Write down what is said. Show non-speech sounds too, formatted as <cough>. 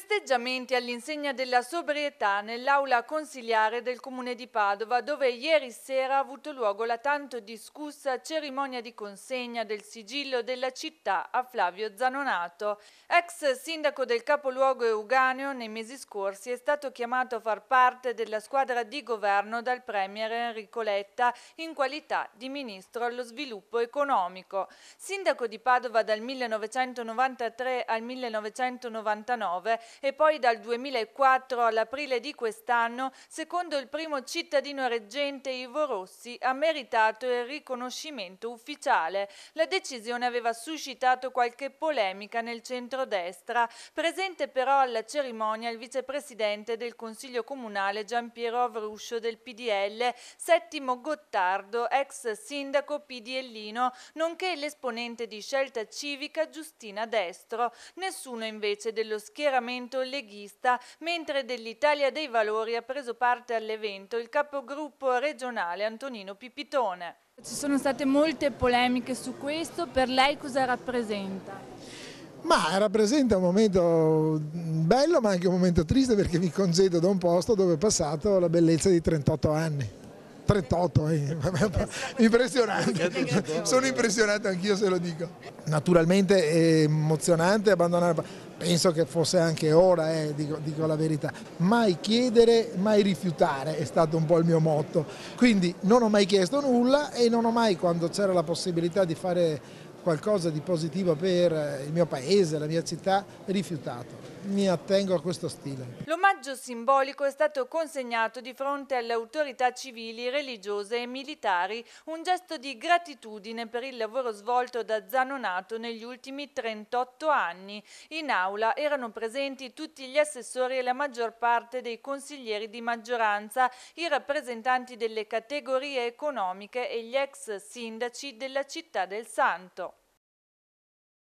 Festeggiamenti all'insegna della sobrietà nell'aula consiliare del Comune di Padova, dove ieri sera ha avuto luogo la tanto discussa cerimonia di consegna del sigillo della città a Flavio Zanonato. Ex sindaco del capoluogo euganeo, nei mesi scorsi è stato chiamato a far parte della squadra di governo dal premier Enrico Letta in qualità di ministro allo sviluppo economico. Sindaco di Padova dal 1993 al 1999, e poi dal 2004 all'aprile di quest'anno, secondo il primo cittadino reggente Ivo Rossi, ha meritato il riconoscimento ufficiale. La decisione aveva suscitato qualche polemica nel centrodestra, presente però alla cerimonia il vicepresidente del Consiglio Comunale Giampiero Avruscio del PDL, Settimo Gottardo, ex sindaco PDLino, nonché l'esponente di scelta civica Giustina Destro. Nessuno invece dello schieramento schieramento leghista, mentre dell'Italia dei Valori ha preso parte all'evento il capogruppo regionale Antonino Pipitone. Ci sono state molte polemiche su questo, per lei cosa rappresenta? Ma rappresenta un momento bello ma anche un momento triste perché mi congedo da un posto dove ho passato la bellezza di 38 anni. 38, eh. <laughs> impressionante, sono impressionato anch'io se lo dico. Naturalmente è emozionante abbandonare penso che fosse anche ora, eh, dico, dico, la verità. Mai chiedere, mai rifiutare è stato un po' il mio motto. Quindi non ho mai chiesto nulla e non ho mai, quando c'era la possibilità di fare qualcosa di positivo per il mio paese, la mia città, rifiutato mi attengo a questo stile. L'omaggio simbolico è stato consegnato di fronte alle autorità civili, religiose e militari, un gesto di gratitudine per il lavoro svolto da Zanonato negli ultimi 38 anni. In aula erano presenti tutti gli assessori e la maggior parte dei consiglieri di maggioranza, i rappresentanti delle categorie economiche e gli ex sindaci della città del Santo.